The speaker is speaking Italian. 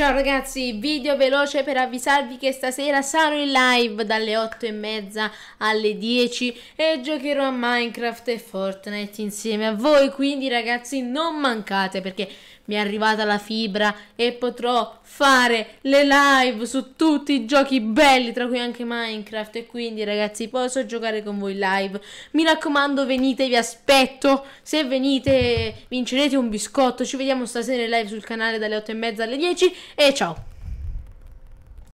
Ciao ragazzi, video veloce per avvisarvi che stasera sarò in live dalle 8 e mezza alle 10 e giocherò a Minecraft e Fortnite insieme a voi, quindi ragazzi non mancate perché mi è arrivata la fibra e potrò fare le live su tutti i giochi belli, tra cui anche Minecraft e quindi ragazzi posso giocare con voi live. Mi raccomando venite, vi aspetto, se venite vincerete un biscotto, ci vediamo stasera in live sul canale dalle 8 e mezza alle 10 e ciao.